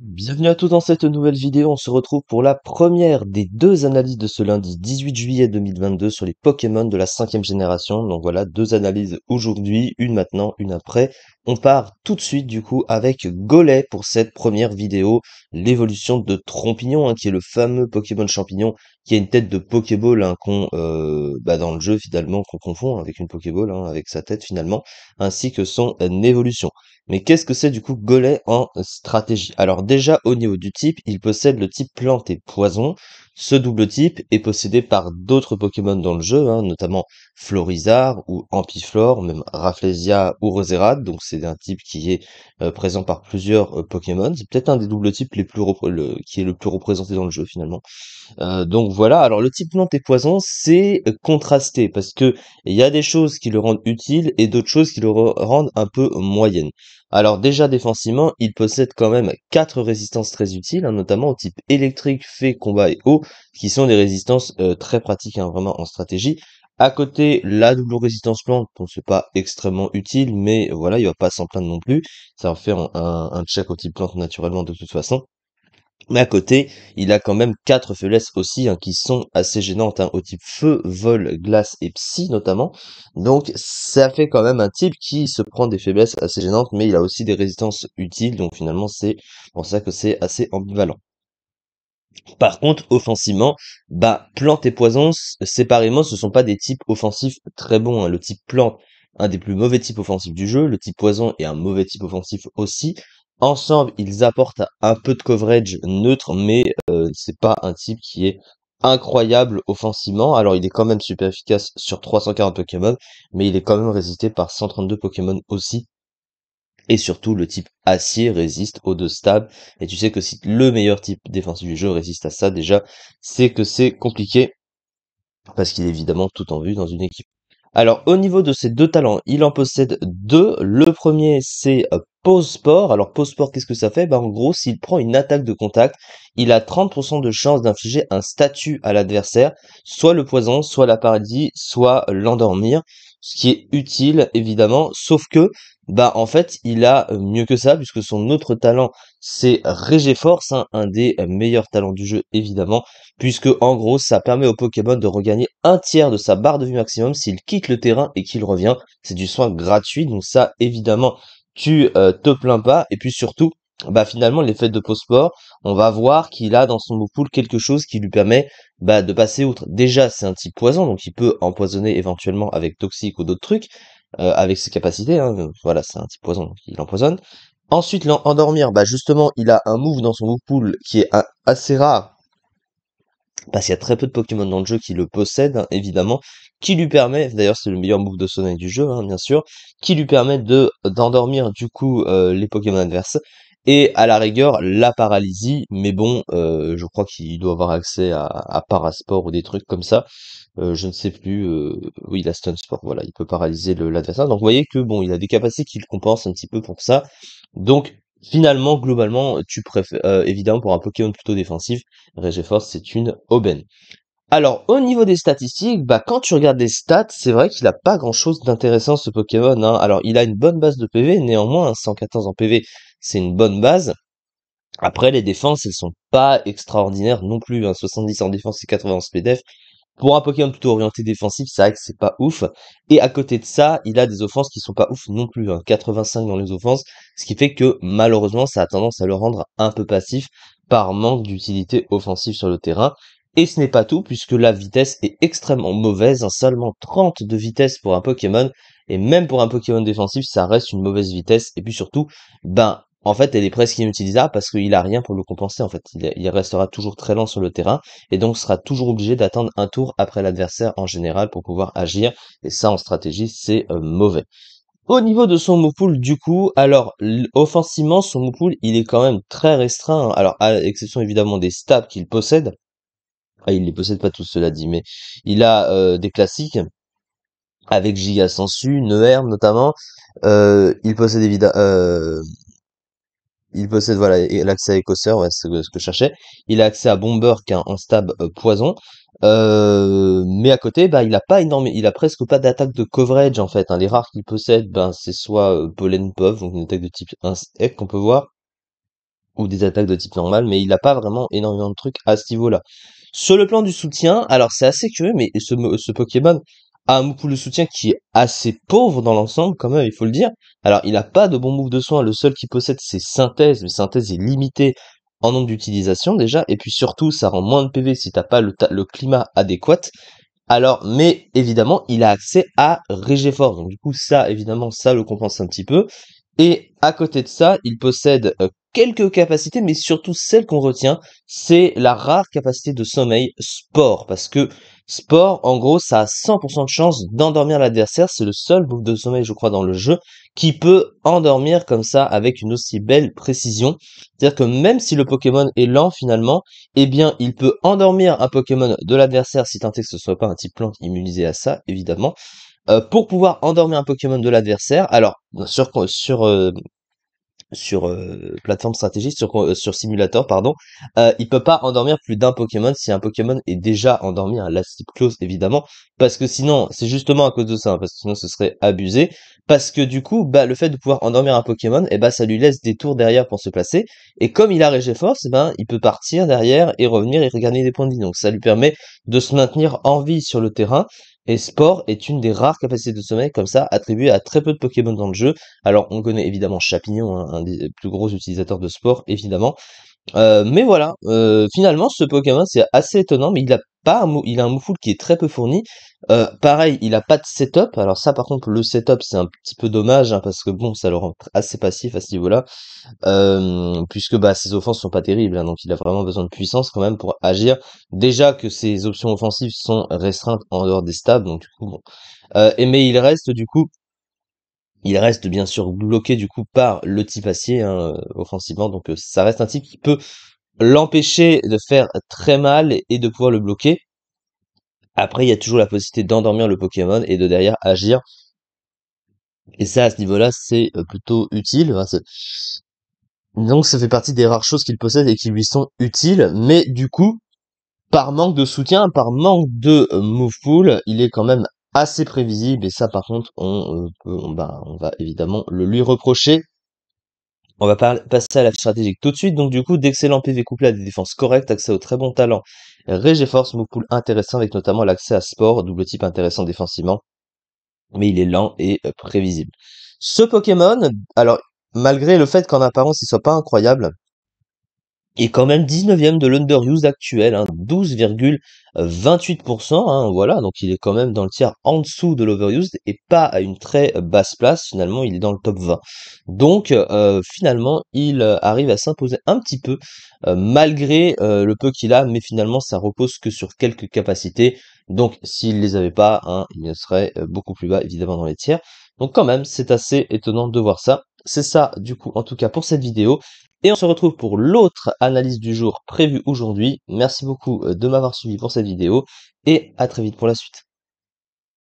Bienvenue à tous dans cette nouvelle vidéo, on se retrouve pour la première des deux analyses de ce lundi 18 juillet 2022 sur les Pokémon de la cinquième génération. Donc voilà, deux analyses aujourd'hui, une maintenant, une après. On part tout de suite du coup avec Golet pour cette première vidéo, l'évolution de Trompignon, hein, qui est le fameux Pokémon champignon qui a une tête de Pokéball hein, qu'on euh, bah, dans le jeu finalement qu'on confond avec une Pokéball, hein, avec sa tête finalement, ainsi que son euh, évolution. Mais qu'est-ce que c'est du coup Golet en stratégie Alors déjà au niveau du type, il possède le type plante et poison. Ce double type est possédé par d'autres Pokémon dans le jeu, hein, notamment Florizard ou Ampiflore, même Rafflesia ou Roserade. Donc c'est un type qui est euh, présent par plusieurs euh, Pokémon. C'est peut-être un des doubles types les plus qui est le plus représenté dans le jeu finalement. Euh, donc voilà. Alors le type plante et poison, c'est contrasté parce que il y a des choses qui le rendent utile et d'autres choses qui le rendent un peu moyenne. Alors déjà défensivement, il possède quand même quatre résistances très utiles, hein, notamment au type électrique, fée, combat et eau, qui sont des résistances très pratiques hein, vraiment en stratégie. À côté, la double résistance plante, bon, c'est pas extrêmement utile, mais voilà, il va pas s'en plaindre non plus. Ça en fait un, check au type plante naturellement de toute façon. Mais à côté, il a quand même quatre faiblesses aussi hein, qui sont assez gênantes hein, au type feu, vol, glace et psy notamment. Donc ça fait quand même un type qui se prend des faiblesses assez gênantes, mais il a aussi des résistances utiles. Donc finalement, c'est pour ça que c'est assez ambivalent. Par contre, offensivement, bah, Plante et Poison, séparément, ce sont pas des types offensifs très bons. Hein. Le type Plante, un des plus mauvais types offensifs du jeu. Le type Poison est un mauvais type offensif aussi. Ensemble, ils apportent un peu de coverage neutre, mais ce euh, c'est pas un type qui est incroyable offensivement. Alors, il est quand même super efficace sur 340 Pokémon, mais il est quand même résisté par 132 Pokémon aussi et surtout le type acier résiste aux deux stables et tu sais que si le meilleur type défensif du jeu résiste à ça déjà c'est que c'est compliqué parce qu'il est évidemment tout en vue dans une équipe. Alors au niveau de ses deux talents, il en possède deux. Le premier c'est pause sport. Alors pause sport, qu'est-ce que ça fait bah, En gros, s'il prend une attaque de contact, il a 30% de chance d'infliger un statut à l'adversaire, soit le poison, soit la paradis, soit l'endormir ce qui est utile évidemment, sauf que bah en fait il a euh, mieux que ça puisque son autre talent c'est Régéforce, hein, un des euh, meilleurs talents du jeu évidemment, puisque en gros ça permet au Pokémon de regagner un tiers de sa barre de vue maximum s'il quitte le terrain et qu'il revient. C'est du soin gratuit, donc ça évidemment tu euh, te plains pas et puis surtout bah finalement les fêtes de post on va voir qu'il a dans son move pool quelque chose qui lui permet bah, de passer outre. Déjà, c'est un type poison, donc il peut empoisonner éventuellement avec toxique ou d'autres trucs, euh, avec ses capacités, hein. voilà, c'est un type poison, donc il empoisonne. Ensuite, l'endormir, bah justement, il a un move dans son move pool qui est assez rare, parce qu'il y a très peu de Pokémon dans le jeu qui le possèdent, hein, évidemment, qui lui permet, d'ailleurs c'est le meilleur move de sommeil du jeu, hein, bien sûr, qui lui permet de d'endormir du coup euh, les Pokémon adverses, et à la rigueur la paralysie. Mais bon, euh, je crois qu'il doit avoir accès à, Parasport ou des trucs comme ça. Euh, je ne sais plus. Euh, oui, la Stone Sport, voilà, il peut paralyser l'adversaire. Donc vous voyez que bon, il a des capacités qui le compensent un petit peu pour ça. Donc finalement, globalement, tu préfères euh, évidemment pour un Pokémon plutôt défensif, Force c'est une aubaine. Alors au niveau des statistiques, bah quand tu regardes les stats, c'est vrai qu'il a pas grand chose d'intéressant ce Pokémon. Hein. Alors il a une bonne base de PV, néanmoins 114 en PV, c'est une bonne base. Après, les défenses, elles sont pas extraordinaires non plus. Hein, 70 en défense et 80 en SPDF. Pour un Pokémon plutôt orienté défensif, c'est vrai que c'est pas ouf. Et à côté de ça, il a des offenses qui sont pas ouf non plus. Hein, 85 dans les offenses, ce qui fait que malheureusement, ça a tendance à le rendre un peu passif par manque d'utilité offensive sur le terrain. Et ce n'est pas tout, puisque la vitesse est extrêmement mauvaise, hein. seulement 30 de vitesse pour un Pokémon, et même pour un Pokémon défensif, ça reste une mauvaise vitesse, et puis surtout, ben, en fait, elle est presque inutilisable parce qu'il a rien pour le compenser. En fait, il, restera toujours très lent sur le terrain et donc sera toujours obligé d'attendre un tour après l'adversaire en général pour pouvoir agir. Et ça, en stratégie, c'est euh, mauvais. Au niveau de son Moupoul, du coup, alors offensivement, son Moupoul, il est quand même très restreint. Hein. Alors, à l'exception évidemment des stabs qu'il possède. Ah, il les possède pas tous, cela dit, mais il a euh, des classiques avec Giga Sensu, notamment. Euh, il possède évidemment euh, il possède voilà l'accès à écosseur, c'est ce que je cherchais. Il a accès à bomber qui a un stab euh, poison. Euh, mais à côté, bah, il a pas énormément il a presque pas d'attaque de coverage en fait. Hein. Les rares qu'il possède, ben c'est soit euh, pollen puff, donc une attaque de type insect qu'on peut voir, ou des attaques de type normal, mais il n'a pas vraiment énormément de trucs à ce niveau-là. Sur le plan du soutien, alors c'est assez curieux, mais ce, ce Pokémon a beaucoup de soutien qui est assez pauvre dans l'ensemble quand même, il faut le dire. Alors il n'a pas de bon move de soins, le seul qu'il possède c'est synthèse, mais synthèse est limitée en nombre d'utilisation, déjà, et puis surtout ça rend moins de PV si t'as pas le, le, climat adéquat. Alors, mais évidemment, il a accès à Régéfort. Donc du coup, ça, évidemment, ça le compense un petit peu. Et à côté de ça, il possède euh, quelques capacités, mais surtout celle qu'on retient, c'est la rare capacité de sommeil sport, parce que Sport, en gros, ça a 100% de chance d'endormir l'adversaire. C'est le seul boucle de sommeil, je crois, dans le jeu qui peut endormir comme ça avec une aussi belle précision. C'est-à-dire que même si le Pokémon est lent finalement, eh bien, il peut endormir un Pokémon de l'adversaire si tant est que ce soit pas un type plante immunisé à ça, évidemment. Euh, pour pouvoir endormir un Pokémon de l'adversaire, alors sur, sur euh, sur euh, plateforme stratégique, sur, simulateur sur simulator, pardon, euh, il peut pas endormir plus d'un Pokémon si un Pokémon est déjà endormi, un hein. la close évidemment, parce que sinon, c'est justement à cause de ça, hein, parce que sinon ce serait abusé, parce que du coup, bah, le fait de pouvoir endormir un Pokémon, et eh bah, ça lui laisse des tours derrière pour se placer, et comme il a Régé Force, eh ben, il peut partir derrière et revenir et regagner des points de vie, donc ça lui permet de se maintenir en vie sur le terrain, et Sport est une des rares capacités de sommeil comme ça attribuées à très peu de Pokémon dans le jeu. Alors on connaît évidemment Chapignon, hein, un des plus gros utilisateurs de Sport évidemment. Euh, mais voilà, euh, finalement ce Pokémon c'est assez étonnant, mais il a il a un moufoule qui est très peu fourni. Euh, pareil, il a pas de setup. Alors ça, par contre, le setup, c'est un petit peu dommage hein, parce que bon, ça le rend assez passif à ce niveau-là, euh, puisque bah ses offenses sont pas terribles. Hein, donc il a vraiment besoin de puissance quand même pour agir. Déjà que ses options offensives sont restreintes en dehors des stables, donc du coup euh, et mais il reste du coup il reste bien sûr bloqué du coup par le type acier hein, offensivement, donc ça reste un type qui peut l'empêcher de faire très mal et de pouvoir le bloquer. Après, il y a toujours la possibilité d'endormir le Pokémon et de derrière agir. Et ça, à ce niveau-là, c'est euh, plutôt utile. Donc, ça fait partie des rares choses qu'il possède et qui lui sont utiles. Mais du coup, par manque de soutien, par manque de euh, move pool, il est quand même assez prévisible. Et ça, par contre, on, euh, ben, on va évidemment le lui reprocher. On va passer à la stratégique tout de suite. Donc du coup, d'excellents PV couplés à des défenses correctes, accès aux très bons talents. Euh, Régé Force, Moukoul intéressant avec notamment l'accès à sport, double type intéressant défensivement. Mais il est lent et euh, prévisible. Ce Pokémon, alors malgré le fait qu'en apparence il soit pas incroyable, est quand même 19e de l'underuse actuel, 12,28%. Hein, hein, voilà, donc il est quand même dans le tiers en dessous de l'overused et pas à une très euh, basse place. Finalement, il est dans le top 20. Donc euh, finalement, il euh, arrive à s'imposer un petit peu malgré le peu qu'il a, mais finalement, ça repose que sur quelques capacités. Donc s'il les avait pas, hein, il serait beaucoup plus bas évidemment dans les tiers. Donc quand même, c'est assez étonnant de voir ça. C'est ça du coup en tout cas pour cette vidéo. Et on se retrouve pour l'autre analyse du jour prévue aujourd'hui. Merci beaucoup euh, de m'avoir suivi pour cette vidéo et à très vite pour la suite.